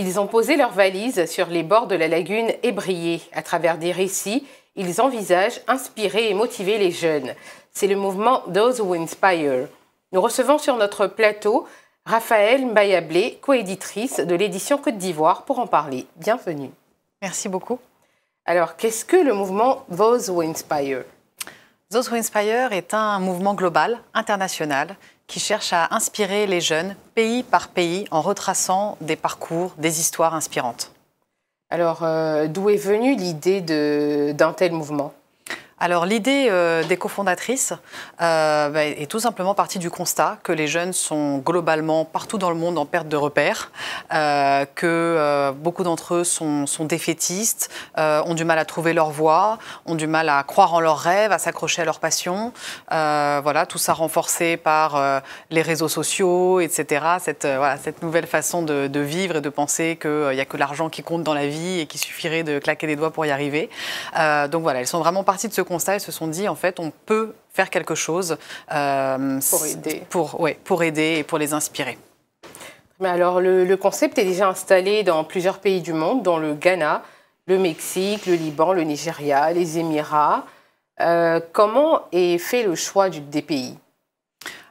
Ils ont posé leurs valises sur les bords de la lagune et brillé. À travers des récits, ils envisagent inspirer et motiver les jeunes. C'est le mouvement Those Who Inspire. Nous recevons sur notre plateau Raphaël Bayablé, coéditrice de l'édition Côte d'Ivoire, pour en parler. Bienvenue. Merci beaucoup. Alors, qu'est-ce que le mouvement Those Who Inspire Those Who Inspire est un mouvement global, international, qui cherche à inspirer les jeunes pays par pays en retraçant des parcours, des histoires inspirantes. Alors, euh, d'où est venue l'idée d'un tel mouvement alors l'idée euh, des cofondatrices euh, bah, est tout simplement partie du constat que les jeunes sont globalement partout dans le monde en perte de repères, euh, que beaucoup d'entre eux sont, défaitistes, ont du mal à trouver leur voie, ont du mal à croire en leurs rêves, à s'accrocher à leur passion. voilà, tout ça renforcé par les réseaux sociaux, etc. Cette, nouvelle façon de, vivre et de penser qu'il n'y a que l'argent qui compte dans la vie et qu'il suffirait de claquer des doigts pour y arriver. donc voilà, elles sont vraiment parties de ce constat et se sont dit, en fait, on peut faire quelque chose euh, pour aider. Pour, pour aider et pour les inspirer. Mais alors, le, concept est déjà installé dans plusieurs pays du monde, dans le Ghana, le Mexique, le Liban, le Nigeria, les Émirats. Euh, comment est fait le choix du, des pays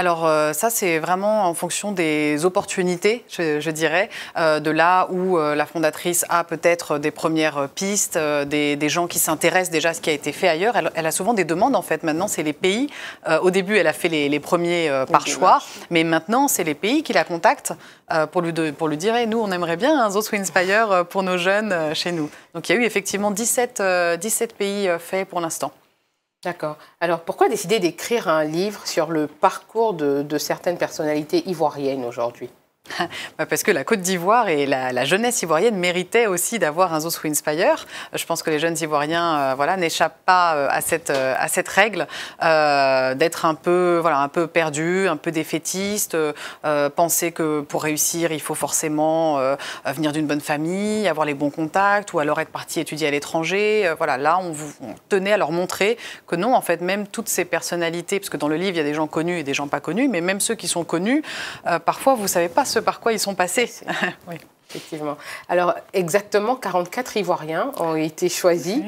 alors euh, ça, c'est vraiment en fonction des opportunités, je, dirais, euh, de là où euh, la fondatrice a peut-être des premières pistes, des, gens qui s'intéressent déjà à ce qui a été fait ailleurs. Elle, a souvent des demandes, en fait. Maintenant, c'est les pays. au début, elle a fait les, premiers par choix, mais maintenant, c'est les pays qui la contactent pour, lui dire, nous, on aimerait bien un autre Inspire pour nos jeunes chez nous. Donc il y a eu effectivement 17, 17 pays faits pour l'instant. D'accord. Alors pourquoi décider d'écrire un livre sur le parcours de, de certaines personnalités ivoiriennes aujourd'hui bah, parce que la Côte d'Ivoire et la, jeunesse ivoirienne méritaient aussi d'avoir un Zosu Inspire. Je pense que les jeunes Ivoiriens euh, voilà, n'échappent pas euh, à cette, euh, à cette règle d'être un peu, voilà, un peu perdus, un peu défaitistes, penser que pour réussir, il faut forcément venir d'une bonne famille, avoir les bons contacts, ou alors être parti étudier à l'étranger. voilà, là, on, vous, tenait à leur montrer que non, en fait, même toutes ces personnalités, parce que dans le livre, il y a des gens connus et des gens pas connus, mais même ceux qui sont connus, parfois, vous ne savez pas ce par quoi ils sont passés. oui. Effectivement. Alors, exactement 44 Ivoiriens ont été choisis.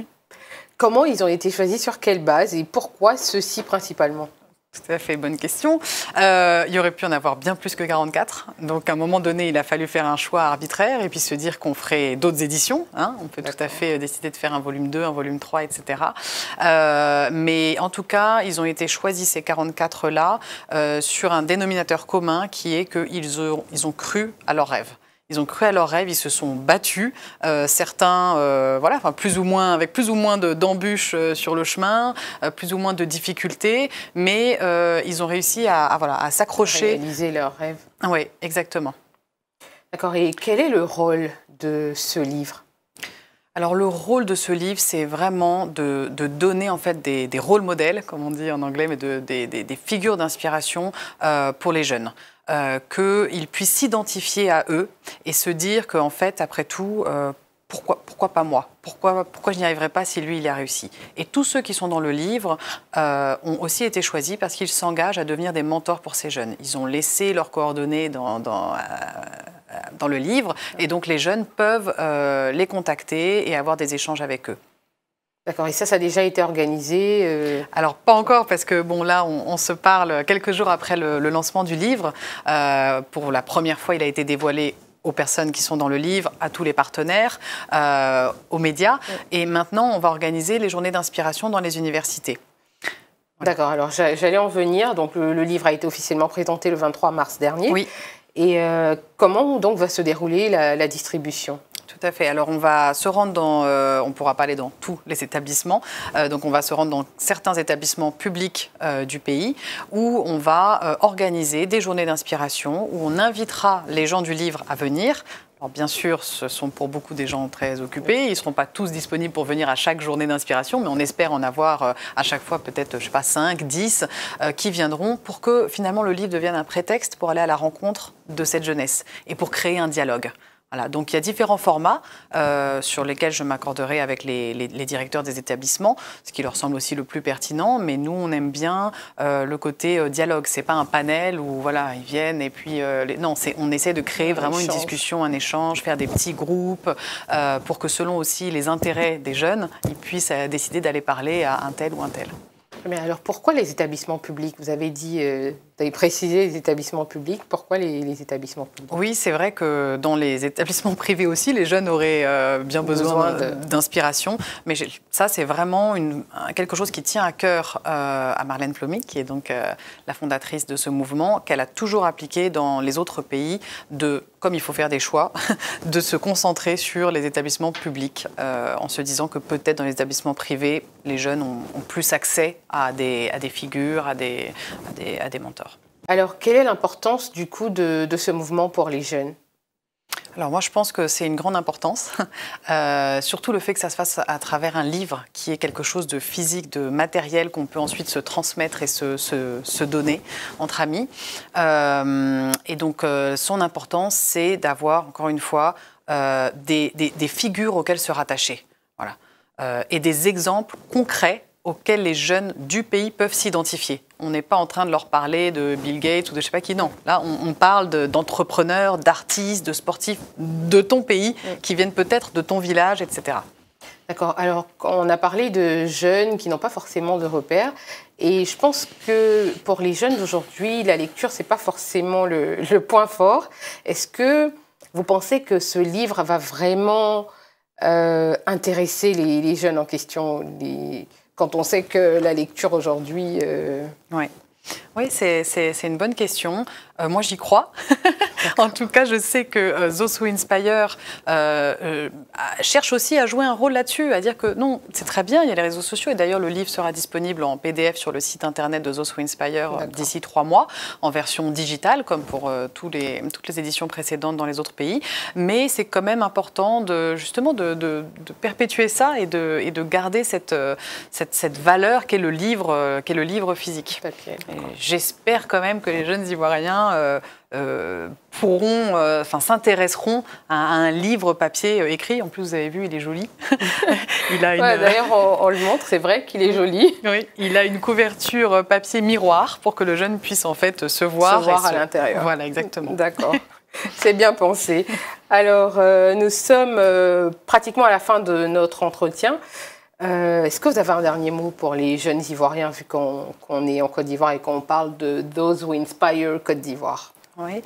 Comment ils ont été choisis Sur quelle base Et pourquoi ceux-ci principalement tout à fait, bonne question. Euh, il y aurait pu en avoir bien plus que 44. Donc, à un moment donné, il a fallu faire un choix arbitraire et puis se dire qu'on ferait d'autres éditions. Hein. On peut tout à fait euh, décider de faire un volume 2, un volume 3, etc. Euh, mais en tout cas, ils ont été choisis, ces 44-là, sur un dénominateur commun qui est qu'ils ils ont cru à leur rêve. Ils ont cru à leurs rêves, ils se sont battus. Euh, certains, euh, voilà, enfin, plus ou moins, avec plus ou moins d'embûches euh, sur le chemin, plus ou moins de difficultés, mais ils ont réussi à, s'accrocher. voilà, à s'accrocher. Réaliser leurs rêves. Ah oui, exactement. D'accord. Et quel est le rôle de ce livre alors le rôle de ce livre, c'est vraiment de, de, donner en fait des, des rôles modèles, comme on dit en anglais, mais de, des, des, figures d'inspiration pour les jeunes euh, qu'ils puissent s'identifier à eux et se dire qu'en fait, après tout, euh, pourquoi, pourquoi, pas moi pourquoi, pourquoi je n'y arriverai pas si lui, il a réussi Et tous ceux qui sont dans le livre euh, ont aussi été choisis parce qu'ils s'engagent à devenir des mentors pour ces jeunes. Ils ont laissé leurs coordonnées dans, dans, euh, le livre et donc les jeunes peuvent les contacter et avoir des échanges avec eux. D'accord, et ça, ça a déjà été organisé euh Alors, pas encore, parce que bon, là, on, se parle quelques jours après le, lancement du livre. Euh, pour la première fois, il a été dévoilé aux personnes qui sont dans le livre, à tous les partenaires, euh, aux médias. Et maintenant, on va organiser les journées d'inspiration dans les universités. D'accord, alors j'allais en venir. Donc, le, livre a été officiellement présenté le 23 mars dernier. Oui. Et comment donc va se dérouler la distribution tout à fait. Alors on va se rendre dans, euh, on pourra pas aller dans tous les établissements, euh, donc on va se rendre dans certains établissements publics euh, du pays où on va organiser des journées d'inspiration où on invitera les gens du livre à venir. Alors bien sûr, ce sont pour beaucoup des gens très occupés. Ils ne seront pas tous disponibles pour venir à chaque journée d'inspiration, mais on espère en avoir à chaque fois peut-être, je sais pas, 5, 10 qui viendront pour que finalement le livre devienne un prétexte pour aller à la rencontre de cette jeunesse et pour créer un dialogue donc il y a différents formats euh, sur lesquels je m'accorderai avec les, directeurs des établissements, ce qui leur semble aussi le plus pertinent. Mais nous, on aime bien euh, le côté euh, dialogue. C'est pas un panel où voilà ils viennent et puis non, on essaie de créer vraiment une discussion, un échange, faire des petits groupes pour que selon aussi les intérêts des jeunes, ils puissent décider d'aller parler à un tel ou un tel. Mais alors pourquoi les établissements publics Vous avez dit vous avez précisé les établissements publics. Pourquoi les, établissements publics Oui, c'est vrai que dans les établissements privés aussi, les jeunes auraient euh, bien besoin, d'inspiration. Mais ça, c'est vraiment une, quelque chose qui tient à cœur euh, à Marlène Plomy, qui est donc euh, la fondatrice de ce mouvement, qu'elle a toujours appliqué dans les autres pays, de, comme il faut faire des choix, de se concentrer sur les établissements publics, en se disant que peut-être dans les établissements privés, les jeunes ont, plus accès à des, à des figures, à des, à des mentors. Alors, quelle est l'importance du coup de, ce mouvement pour les jeunes alors moi je pense que c'est une grande importance, euh, surtout le fait que ça se fasse à travers un livre qui est quelque chose de physique, de matériel qu'on peut ensuite se transmettre et se, donner entre amis. Euh, et donc euh, son importance c'est d'avoir encore une fois des, figures auxquelles se rattacher et des exemples concrets auxquels les jeunes du pays peuvent s'identifier on n'est pas en train de leur parler de Bill Gates ou de je sais pas qui, non. Là, on, parle d'entrepreneurs, d'artistes, de sportifs de ton pays qui viennent peut-être de ton village, etc. D'accord. Alors, on a parlé de jeunes qui n'ont pas forcément de repères. Et je pense que pour les jeunes d'aujourd'hui, la lecture, ce n'est pas forcément le, point fort. Est-ce que vous pensez que ce livre va vraiment euh, intéresser les, jeunes en question, quand on sait que la lecture aujourd'hui. Euh, oui, c'est une bonne question. Euh, moi, j'y crois. en tout cas, je sais que Zosu euh, Inspire euh, cherche aussi à jouer un rôle là-dessus, à dire que non, c'est très bien, il y a les réseaux sociaux. Et d'ailleurs, le livre sera disponible en PDF sur le site internet de Zosu Inspire d'ici trois mois, en version digitale, comme pour les, toutes les éditions précédentes dans les autres pays. Mais c'est quand même important de, justement de, perpétuer ça et de, et de garder cette, cette, valeur qu'est le, livre, le livre physique j'espère quand même que les jeunes Ivoiriens euh, euh, pourront, euh, enfin s'intéresseront à, un livre papier écrit. En plus, vous avez vu, il est joli. il a une... D'ailleurs, on, le montre, c'est vrai qu'il est joli. Oui, il a une couverture papier miroir pour que le jeune puisse en fait se voir. à l'intérieur. Voilà, exactement. D'accord. C'est bien pensé. Alors, nous sommes pratiquement à la fin de notre entretien. Euh, est-ce que vous avez un dernier mot pour les jeunes Ivoiriens, vu qu'on est en Côte d'Ivoire et qu'on parle de Those Who Inspire Côte d'Ivoire Oui.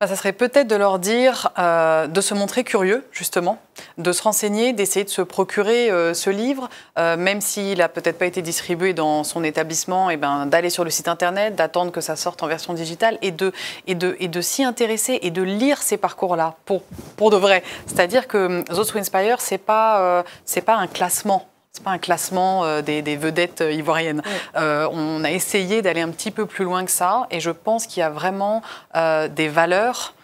Bah, ça serait peut-être de leur dire euh, de se montrer curieux, justement, de se renseigner, d'essayer de se procurer euh, ce livre, même s'il n'a peut-être pas été distribué dans son établissement, et eh ben, d'aller sur le site internet, d'attendre que ça sorte en version digitale et de, et de, et de s'y intéresser et de lire ces parcours-là pour, pour de vrai. C'est-à-dire que hum, Those Who Inspire, ce n'est pas un classement pas un classement euh, des, vedettes euh, ivoiriennes. Euh, on a essayé d'aller un petit peu plus loin que ça, et je pense qu'il y a vraiment des valeurs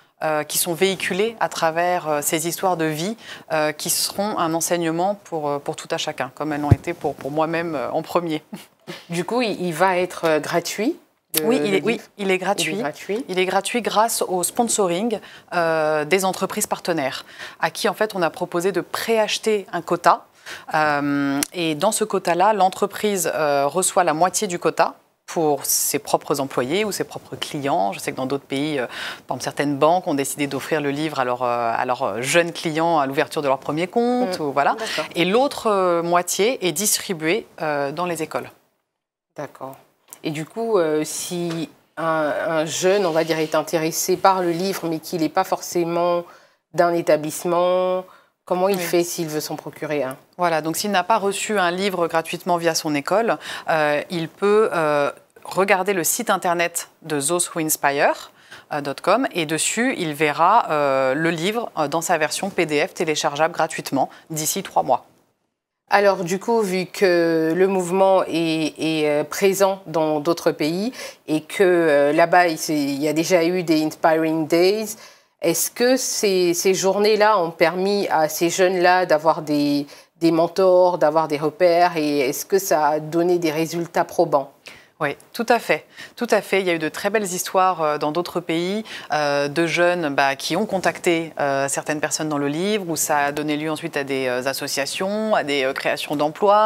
qui sont véhiculées à travers ces histoires de vie, qui seront un enseignement pour, pour tout à chacun, comme elles l'ont été pour, pour moi-même en premier. Du coup, il, va être gratuit oui, il est, oui, il est, gratuit. Il est gratuit. Il est gratuit grâce au sponsoring des entreprises partenaires, à qui en fait on a proposé de préacheter un quota euh, et dans ce quota-là, l'entreprise euh, reçoit la moitié du quota pour ses propres employés ou ses propres clients. Je sais que dans d'autres pays, euh, par exemple, certaines banques ont décidé d'offrir le livre à, leurs jeunes clients à l'ouverture de leur premier compte. Mm. Ou, voilà. Et l'autre moitié est distribuée dans les écoles. D'accord. Et du coup, si un, un, jeune, on va dire, est intéressé par le livre, mais qu'il n'est pas forcément d'un établissement, Comment il fait s'il veut s'en procurer un Voilà, donc s'il n'a pas reçu un livre gratuitement via son école, euh, il peut euh, regarder le site internet de Those euh, et dessus, il verra le livre dans sa version PDF téléchargeable gratuitement d'ici trois mois. Alors du coup, vu que le mouvement est, est présent dans d'autres pays et que là-bas, il y a déjà eu des Inspiring Days, est-ce que ces, journées-là ont permis à ces jeunes-là d'avoir des mentors, d'avoir des repères et est-ce que ça a donné des résultats probants oui, tout à fait. Tout à fait. Il y a eu de très belles histoires euh, dans d'autres pays euh, de jeunes bah, qui ont contacté euh, certaines personnes dans le livre, où ça a donné lieu ensuite à des associations, à des créations d'emplois,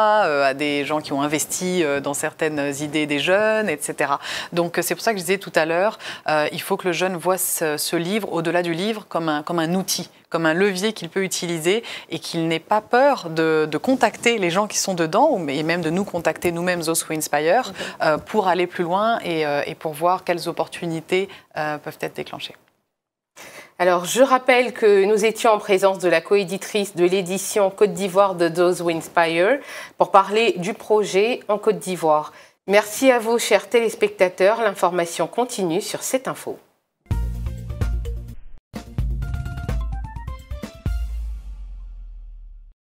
à des gens qui ont investi dans certaines idées des jeunes, etc. Donc c'est pour ça que je disais tout à l'heure, il faut que le jeune voit ce, livre, au-delà du livre, comme comme un outil, comme un levier qu'il peut utiliser et qu'il n'ait pas peur de, contacter les gens qui sont dedans et même de nous contacter nous-mêmes au Who Inspire euh, pour aller plus loin et, euh, pour voir quelles opportunités euh, peuvent être déclenchées. Alors, je rappelle que nous étions en présence de la coéditrice de l'édition Côte d'Ivoire de Those Who Inspire pour parler du projet en Côte d'Ivoire. Merci à vous, chers téléspectateurs. L'information continue sur cette info.